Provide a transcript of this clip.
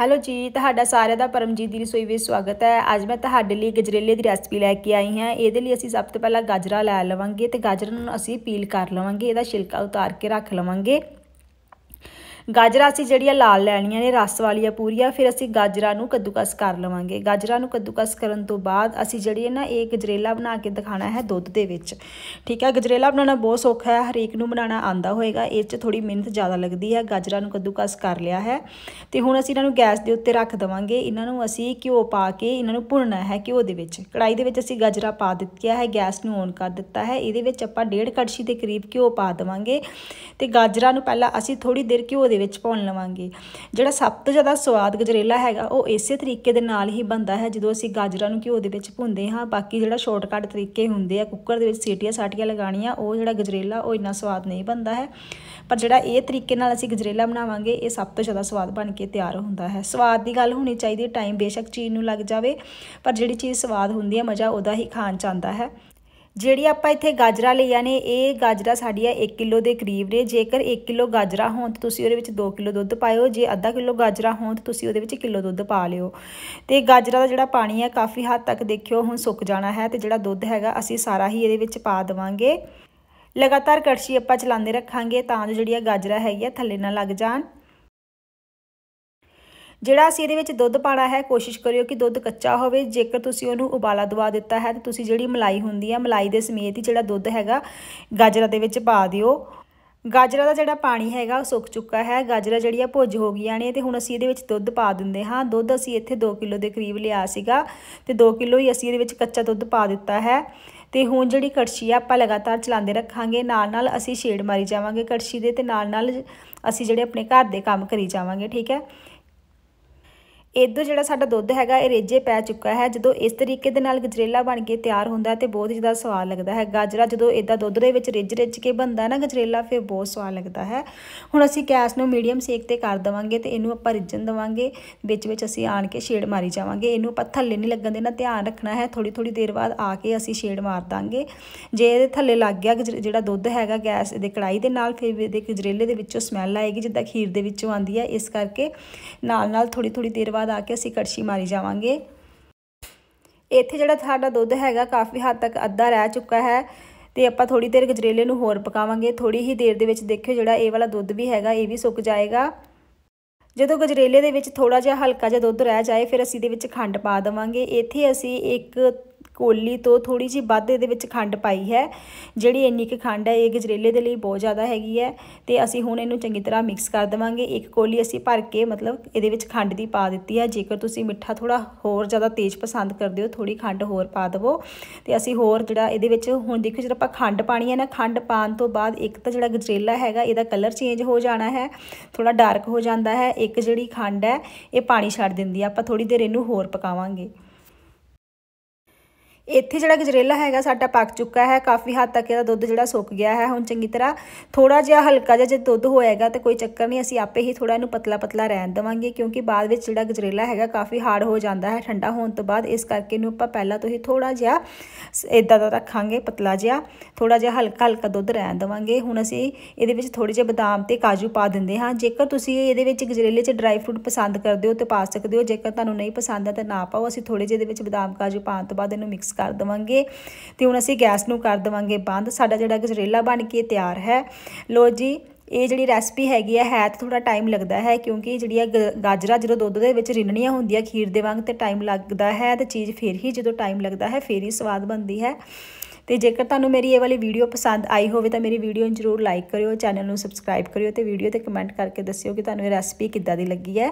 hello ਜੀ ਤੁਹਾਡਾ ਸਾਰਿਆਂ ਦਾ ਪਰਮਜੀਤ ਦੀ ਰਸੋਈ ਵਿੱਚ ਸਵਾਗਤ ਹੈ ਅੱਜ ਮੈਂ ਤੁਹਾਡੇ ਲਈ ਗਜਰੇਲੇ ਦੀ ਰੈਸਪੀ ਲੈ ਕੇ ਆਈ ਹਾਂ ਇਹਦੇ ਲਈ ਅਸੀਂ ਸਭ ਤੋਂ ਪਹਿਲਾਂ ਗਾਜਰਾ ਲੈ ਲਵਾਂਗੇ ਤੇ ਗਾਜਰ ਨੂੰ ਅਸੀਂ ਪੀਲ ਕਰ ਲਵਾਂਗੇ ਇਹਦਾ ਛਿਲਕਾ ਉਤਾਰ ਕੇ ਰੱਖ ਲਵਾਂਗੇ ਗਾਜਰਾਂ ਅਸੀਂ ਜਿਹੜੀਆਂ ਲਾਲ ਲੈਣੀਆਂ ਨੇ ਰਸ ਵਾਲੀਆਂ ਪੂਰੀਆਂ ਫਿਰ ਅਸੀਂ ਗਾਜਰਾਂ ਨੂੰ ਕੱਦੂਕਸ ਕਰ ਲਵਾਂਗੇ ਗਾਜਰਾਂ ਨੂੰ ਕੱਦੂਕਸ ਕਰਨ ਤੋਂ ਬਾਅਦ ਅਸੀਂ ਜਿਹੜੀ ਨਾ ਇਹ ਗਜਰੇਲਾ ਬਣਾ ਕੇ ਦਿਖਾਣਾ ਹੈ ਦੁੱਧ ਦੇ ਵਿੱਚ ਠੀਕ ਹੈ ਗਜਰੇਲਾ ਬਣਾਉਣਾ ਬਹੁਤ ਸੌਖਾ ਹੈ ਹਰੇਕ ਨੂੰ ਬਣਾਉਣਾ ਆਂਦਾ ਹੋਏਗਾ ਇਹ 'ਚ ਥੋੜੀ ਮਿਹਨਤ ਜ਼ਿਆਦਾ ਲੱਗਦੀ ਹੈ ਗਾਜਰਾਂ ਨੂੰ ਕੱਦੂਕਸ ਕਰ ਲਿਆ ਹੈ ਤੇ ਹੁਣ ਅਸੀਂ ਇਹਨਾਂ ਨੂੰ ਗੈਸ ਦੇ ਉੱਤੇ ਰੱਖ ਦਵਾਂਗੇ ਇਹਨਾਂ ਨੂੰ ਅਸੀਂ ਘਿਓ ਪਾ ਕੇ ਇਹਨਾਂ ਨੂੰ ਭੁੰਨਣਾ ਹੈ ਘਿਓ ਦੇ ਵਿੱਚ ਕੜਾਈ ਦੇ ਵਿੱਚ ਅਸੀਂ ਗਾਜਰਾ ਪਾ ਦਿੱਤੀਆ ਹੈ ਗੈਸ ਨੂੰ ਔਨ ਕਰ ਦਿੱਤਾ ਹੈ ਇਹਦੇ ਵਿੱਚ ਆਪਾਂ ਡੇਢ ਕੜਛੀ ਦੇ ਕਰੀਬ ਘਿਓ ਪਾ ਦਵਾਂਗੇ ਤੇ ਗਾਜਰਾਂ ਨੂੰ ਪਹਿਲਾਂ ਅਸੀਂ ਥੋੜੀ ਦੇਰ ਘਿਓ ਦੇ ਵਿੱਚ ਪਾਉਣ ਲਵਾਂਗੇ ਜਿਹੜਾ ਸਭ ਤੋਂ ਜ਼ਿਆਦਾ ਸਵਾਦ ਗਜਰੇਲਾ ਹੈਗਾ ਉਹ ਇਸੇ ਤਰੀਕੇ ਦੇ ਨਾਲ ਹੀ ਬਣਦਾ ਹੈ ਜਦੋਂ ਅਸੀਂ ਗਾਜਰਾਂ ਨੂੰ ਘਿਓ ਦੇ ਵਿੱਚ ਭੁੰਦੇ ਹਾਂ ਬਾਕੀ ਜਿਹੜਾ ਸ਼ਾਰਟਕਟ ਤਰੀਕੇ ਹੁੰਦੇ ਆ ਕੁੱਕਰ ਦੇ ਵਿੱਚ ਸੀਟੀਆਂ ਸਾਟੀਆਂ ਲਗਾਣੀਆਂ ਉਹ ਜਿਹੜਾ ਗਜਰੇਲਾ ਉਹ ਇੰਨਾ ਸਵਾਦ ਨਹੀਂ ਬਣਦਾ ਹੈ ਪਰ ਜਿਹੜਾ ਇਹ ਤਰੀਕੇ ਨਾਲ ਅਸੀਂ ਗਜਰੇਲਾ ਬਣਾਵਾਂਗੇ ਇਹ ਸਭ ਤੋਂ ਜ਼ਿਆਦਾ ਸਵਾਦ ਬਣ ਕੇ ਤਿਆਰ ਹੁੰਦਾ ਹੈ ਸਵਾਦ ਦੀ ਗੱਲ ਹੋਣੀ ਚਾਹੀਦੀ ਟਾਈਮ ਬੇਸ਼ੱਕ ਚੀਜ਼ ਨੂੰ ਲੱਗ ਜਾਵੇ ਪਰ ਜਿਹੜੀ ਚੀਜ਼ ਸਵਾਦ ਹੁੰਦੀ ਹੈ ਮਜ਼ਾ ਉਹਦਾ ਹੀ ਖਾਣ ਚਾਹੁੰਦਾ ਹੈ ਜਿਹੜੀ ਆਪਾਂ ਇੱਥੇ ਗਾਜਰਾ ਲਈਆਂ ਨੇ ਇਹ ਗਾਜਰਾ ਸਾਡੀਆਂ 1 ਕਿਲੋ ਦੇ ਕਰੀਬ ਨੇ ਜੇਕਰ 1 ਕਿਲੋ ਗਾਜਰਾ ਹੋਣ ਤਾਂ ਤੁਸੀਂ ਉਹਦੇ ਵਿੱਚ 2 ਕਿਲੋ ਦੁੱਧ ਪਾਇਓ ਜੇ ਅੱਧਾ ਕਿਲੋ ਗਾਜਰਾ ਹੋਣ ਤਾਂ ਤੁਸੀਂ ਉਹਦੇ ਵਿੱਚ ਕਿਲੋ ਦੁੱਧ ਪਾ ਲਿਓ ਤੇ ਗਾਜਰਾ ਦਾ ਜਿਹੜਾ ਪਾਣੀ ਆ ਕਾਫੀ ਹੱਦ ਤੱਕ ਦੇਖਿਓ ਹੁਣ ਸੁੱਕ ਜਾਣਾ ਹੈ ਤੇ ਜਿਹੜਾ ਦੁੱਧ ਹੈਗਾ ਅਸੀਂ ਸਾਰਾ ਹੀ ਇਹਦੇ ਵਿੱਚ ਪਾ ਦੇਵਾਂਗੇ ਲਗਾਤਾਰ ਕੜਛੀ ਆਪਾਂ ਚਲਾਉਂਦੇ ਰੱਖਾਂਗੇ ਤਾਂ ਜੋ ਜਿਹੜੀਆਂ ਗਾਜਰਾ ਹੈਗੀਆਂ ਥੱਲੇ ਨਾ ਲੱਗ ਜਾਣ ਜਿਹੜਾ ਅਸੀਂ ਇਹਦੇ ਵਿੱਚ ਦੁੱਧ ਪਾਣਾ ਹੈ ਕੋਸ਼ਿਸ਼ ਕਰਿਓ ਕਿ ਦੁੱਧ ਕੱਚਾ ਹੋਵੇ ਜੇਕਰ ਤੁਸੀਂ ਉਹਨੂੰ ਉਬਾਲਾ ਦਵਾ ਦਿੱਤਾ ਹੈ ਤਾਂ ਤੁਸੀਂ ਜਿਹੜੀ ਮਲਾਈ ਹੁੰਦੀ ਹੈ ਮਲਾਈ ਦੇ ਸਮੇਤ ਹੀ ਜਿਹੜਾ ਦੁੱਧ ਹੈਗਾ ਗਾਜਰਾਂ ਦੇ ਵਿੱਚ ਪਾ ਦਿਓ ਗਾਜਰਾਂ ਦਾ ਜਿਹੜਾ ਪਾਣੀ ਹੈਗਾ ਉਹ ਸੁੱਕ ਚੁੱਕਾ ਹੈ ਗਾਜਰਾਂ ਜਿਹੜੀਆਂ ਭੁੱਜ ਹੋ ਗਈਆਂ ਨੇ ਤੇ ਹੁਣ ਅਸੀਂ ਇਹਦੇ ਵਿੱਚ ਦੁੱਧ ਪਾ ਦਿੰਦੇ ਹਾਂ ਦੁੱਧ ਅਸੀਂ ਇੱਥੇ 2 ਕਿਲੋ ਦੇ ਕਰੀਬ ਲਿਆ ਸੀਗਾ ਤੇ 2 ਕਿਲੋ ਹੀ ਅਸੀਂ ਇਹਦੇ ਵਿੱਚ ਕੱਚਾ ਦੁੱਧ ਪਾ ਦਿੱਤਾ ਹੈ ਤੇ ਹੁਣ ਜਿਹੜੀ ਕੜਛੀ ਆ ਆਪਾਂ ਲਗਾਤਾਰ ਚਲਾਉਂਦੇ ਰੱਖਾਂਗੇ ਨਾਲ ਨਾਲ ਅਸੀਂ ਛੇੜ ਮਾਰੀ ਜਾਵਾਂਗੇ ਕੜਛੀ ਦੇ ਤੇ ਨਾਲ ਨਾਲ ਅਸੀਂ ਜਿਹੜੇ ਆਪਣੇ ਘਰ ਦੇ ਕੰਮ ਕਰੀ ਜਾਵਾਂਗੇ ਠੀਕ ਹੈ ਇਦੋਂ ਜਿਹੜਾ ਸਾਡਾ ਦੁੱਧ ਹੈਗਾ ਇਹ ਰੇਜੇ ਪੈ ਚੁੱਕਾ ਹੈ ਜਦੋਂ ਇਸ ਤਰੀਕੇ ਦੇ ਨਾਲ ਗਜਰੇਲਾ ਬਣ ਕੇ ਤਿਆਰ ਹੁੰਦਾ ਤੇ ਬਹੁਤ ਜਿਆਦਾ ਸਵਾਦ ਲੱਗਦਾ ਹੈ ਗਾਜਰਾ ਜਦੋਂ ਇਦਾਂ ਦੁੱਧ ਦੇ ਵਿੱਚ ਰਿੱਜ ਰਿੱਜ ਕੇ ਬਣਦਾ ਨਾ ਗਜਰੇਲਾ ਫਿਰ ਬਹੁਤ ਸਵਾਦ ਲੱਗਦਾ ਹੈ ਹੁਣ ਅਸੀਂ ਗੈਸ ਨੂੰ ਮੀਡੀਅਮ ਸੇਕ ਤੇ ਕਰ ਦਵਾਂਗੇ ਤੇ ਇਹਨੂੰ ਆਪਾਂ ਰਿੱਜਣ ਦਵਾਂਗੇ ਵਿੱਚ ਵਿੱਚ ਅਸੀਂ ਆਣ ਕੇ ਛੇੜ ਮਾਰੀ ਜਾਵਾਂਗੇ ਇਹਨੂੰ ਆਪਾਂ ਥੱਲੇ ਨਹੀਂ ਲੱਗਣ ਦੇਣਾ ਧਿਆਨ ਰੱਖਣਾ ਹੈ ਥੋੜੀ ਥੋੜੀ ਦੇਰ ਬਾਅਦ ਆ ਕੇ ਅਸੀਂ ਛੇੜ ਮਾਰ ਦਾਂਗੇ ਜੇ ਇਹਦੇ ਥੱਲੇ ਲੱਗ ਗਿਆ ਜਿਹੜਾ ਦੁੱਧ ਹੈਗਾ ਗੈਸ ਦੇ ਕੜਾਈ ਦੇ ਨਾਲ ਫਿਰ ਇਹਦੇ ਗਜਰੇਲੇ ਦੇ ਵਿੱਚੋਂ ਸਮੈਲ ਆਏਗੀ ਜਿੱਦਾਂ ਖੀਰ ਦੇ ਵਿੱਚੋਂ ਆਉਂਦੀ ਹੈ ਇਸ ਕਰਕੇ ਨਾਲ ਨਾਲ ਥੋੜੀ ਥੋੜੀ ਦੇਰ ਬਾਅਦ ਆ ਕੇ ਅਸੀਂ ਕੜਛੀ ਮਾਰੀ ਜਾਵਾਂਗੇ ਇੱਥੇ ਜਿਹੜਾ ਸਾਡਾ ਦੁੱਧ ਹੈਗਾ ਕਾਫੀ ਹੱਦ ਤੱਕ ਅੱਧਾ ਰਹਿ ਚੁੱਕਾ ਹੈ ਤੇ ਆਪਾਂ ਥੋੜੀ ਦੇਰ ਗਜਰੇਲੇ ਨੂੰ ਹੋਰ ਪਕਾਵਾਂਗੇ ਥੋੜੀ ਹੀ ਦੇਰ ਦੇ ਵਿੱਚ ਦੇਖਿਓ ਜਿਹੜਾ ਇਹ ਵਾਲਾ ਦੁੱਧ ਵੀ ਹੈਗਾ ਇਹ ਵੀ ਸੁੱਕ ਜਾਏਗਾ ਜਦੋਂ ਗਜਰੇਲੇ ਦੇ ਵਿੱਚ ਥੋੜਾ ਜਿਹਾ ਹਲਕਾ ਜਿਹਾ ਦੁੱਧ ਰਹਿ ਜਾਏ ਫਿਰ ਅਸੀਂ ਦੇ ਵਿੱਚ ਖੰਡ ਪਾ ਦਵਾਂਗੇ ਇੱਥੇ ਅਸੀਂ ਇੱਕ ਕੋਲੀ ਤੋਂ ਥੋੜੀ ਜੀ ਵੱਧ ਇਹਦੇ ਵਿੱਚ ਖੰਡ ਪਾਈ ਹੈ ਜਿਹੜੀ ਇੰਨੀ ਕਿ ਖੰਡ ਹੈ ਇਹ ਗਜਰੇਲੇ ਦੇ ਲਈ ਬਹੁਤ ਜ਼ਿਆਦਾ ਹੈਗੀ ਹੈ ਤੇ ਅਸੀਂ ਹੁਣ ਇਹਨੂੰ ਚੰਗੀ ਤਰ੍ਹਾਂ ਮਿਕਸ ਕਰ ਦੇਵਾਂਗੇ ਇੱਕ ਕੋਲੀ ਅਸੀਂ ਭਰ ਕੇ ਮਤਲਬ ਇਹਦੇ ਵਿੱਚ ਖੰਡ ਦੀ ਪਾ ਦਿੱਤੀ ਹੈ ਜੇਕਰ ਤੁਸੀਂ ਮਿੱਠਾ ਥੋੜਾ ਹੋਰ ਜ਼ਿਆਦਾ ਤੇਜ਼ ਪਸੰਦ ਕਰਦੇ ਹੋ ਥੋੜੀ ਖੰਡ ਹੋਰ ਪਾ ਦਿਵੋ ਤੇ ਅਸੀਂ ਹੋਰ ਜਿਹੜਾ ਇਹਦੇ ਵਿੱਚ ਹੁਣ ਦੇਖੋ ਜਦੋਂ ਆਪਾਂ ਖੰਡ ਪਾਣੀ ਹੈ ਨਾ ਖੰਡ ਪਾਣ ਤੋਂ ਬਾਅਦ ਇੱਕ ਤਾਂ ਜਿਹੜਾ ਗਜਰੇਲਾ ਹੈਗਾ ਇਹਦਾ ਕਲਰ ਚੇਂਜ ਹੋ ਜਾਣਾ ਹੈ ਥੋੜਾ ਡਾਰਕ ਹੋ ਜਾਂਦਾ ਹੈ ਇੱਕ ਜਿਹੜੀ ਖੰਡ ਹੈ ਇਹ ਪਾਣੀ ਛੱਡ ਦਿੰਦੀ ਆ ਆਪਾਂ ਥੋੜੀ ਦੇਰ ਇਹਨੂੰ ਹੋਰ ਪਕਾਵਾਂਗੇ ਇੱਥੇ ਜਿਹੜਾ ਗਜਰੇਲਾ ਹੈਗਾ ਸਾਡਾ ਪੱਕ ਚੁੱਕਾ ਹੈ ਕਾਫੀ ਹੱਦ ਤੱਕ ਇਹਦਾ ਦੁੱਧ ਜਿਹੜਾ ਸੁੱਕ ਗਿਆ ਹੈ ਹੁਣ ਚੰਗੀ ਤਰ੍ਹਾਂ ਥੋੜਾ ਜਿਹਾ ਹਲਕਾ ਜਿਹਾ ਜੇ ਦੁੱਧ ਹੋਏਗਾ ਤੇ ਕੋਈ ਚੱਕਰ ਨਹੀਂ ਅਸੀਂ ਆਪੇ ਹੀ ਥੋੜਾ ਇਹਨੂੰ ਪਤਲਾ ਪਤਲਾ ਰਹਿਣ ਦੇਵਾਂਗੇ ਕਿਉਂਕਿ ਬਾਅਦ ਵਿੱਚ ਜਿਹੜਾ ਗਜਰੇਲਾ ਹੈਗਾ ਕਾਫੀ ਹਾਰਡ ਹੋ ਜਾਂਦਾ ਹੈ ਠੰਡਾ ਹੋਣ ਤੋਂ ਬਾਅਦ ਇਸ ਕਰਕੇ ਇਹਨੂੰ ਆਪਾਂ ਪਹਿਲਾਂ ਤੋਂ ਹੀ ਥੋੜਾ ਜਿਹਾ ਇਦਾਂ ਦਾ ਰੱਖਾਂਗੇ ਪਤਲਾ ਜਿਹਾ ਥੋੜਾ ਜਿਹਾ ਹਲਕਾ ਹਲਕਾ ਦੁੱਧ ਰਹਿਣ ਦੇਵਾਂਗੇ ਹੁਣ ਅਸੀਂ ਇਹਦੇ ਵਿੱਚ ਥੋੜੇ ਜਿਹਾ ਬਦਾਮ ਤੇ ਕਾਜੂ ਪਾ ਦਿੰਦੇ ਹਾਂ ਜੇਕਰ ਤੁਸੀਂ ਇਹਦੇ ਵਿੱਚ ਗਜਰੇਲੇ 'ਚ ਡਰਾਈ ਫਰੂਟ ਪਸੰਦ ਕਰਦੇ ਹੋ ਤੇ ਪਾ ਸਕਦੇ ਹੋ ਜੇਕਰ ਤੁਹਾਨੂੰ ਨਹੀਂ ਪਸੰਦ ਆ ਤਾਂ ਨਾ ਪਾਓ ਅਸੀਂ ਥੋੜੇ ਜਿਹੇ ਦੇ ਵਿੱਚ ਬਦਾਮ ਕਾਜੂ ਪਾਉਣ ਤੋਂ ਬਾਅਦ ਇਹਨੂੰ ਮਿਕਸ ਕਰ ਦਵਾਂਗੇ ਤੇ ਹੁਣ ਅਸੀਂ ਗੈਸ ਨੂੰ ਕਰ ਦਵਾਂਗੇ ਬੰਦ ਸਾਡਾ ਜਿਹੜਾ ਗਜਰੇਲਾ ਬਣ ਕੇ ਤਿਆਰ ਹੈ ਲੋ ਜੀ ਇਹ ਜਿਹੜੀ ਰੈਸਪੀ ਹੈਗੀ ਹੈ ਹੈ ਤਾਂ ਥੋੜਾ ਟਾਈਮ ਲੱਗਦਾ ਹੈ ਕਿਉਂਕਿ ਜਿਹੜੀ ਗਾਜਰਾ ਜਦੋਂ ਦੁੱਧ ਦੇ ਵਿੱਚ ਰਿੰਨਣੀਆਂ ਹੁੰਦੀਆਂ ਖੀਰ ਦੇ ਵਾਂਗ ਤੇ ਟਾਈਮ ਲੱਗਦਾ ਹੈ ਤੇ ਚੀਜ਼ ਫੇਰ ਹੀ ਜਦੋਂ ਟਾਈਮ ਲੱਗਦਾ ਹੈ ਫੇਰ ਹੀ ਸਵਾਦ ਬਣਦੀ ਹੈ ਤੇ ਜੇਕਰ ਤੁਹਾਨੂੰ ਮੇਰੀ ਇਹ ਵਾਲੀ ਵੀਡੀਓ ਪਸੰਦ ਆਈ ਹੋਵੇ ਤਾਂ ਮੇਰੀ ਵੀਡੀਓ ਨੂੰ ਜ਼ਰੂਰ ਲਾਈਕ ਕਰਿਓ ਚੈਨਲ ਨੂੰ ਸਬਸਕ੍ਰਾਈਬ ਕਰਿਓ ਤੇ ਵੀਡੀਓ ਤੇ ਕਮੈਂਟ ਕਰਕੇ ਦੱਸਿਓ ਕਿ ਤੁਹਾਨੂੰ ਇਹ ਰੈਸਪੀ ਕਿੱਦਾਂ ਦੀ ਲੱਗੀ ਹੈ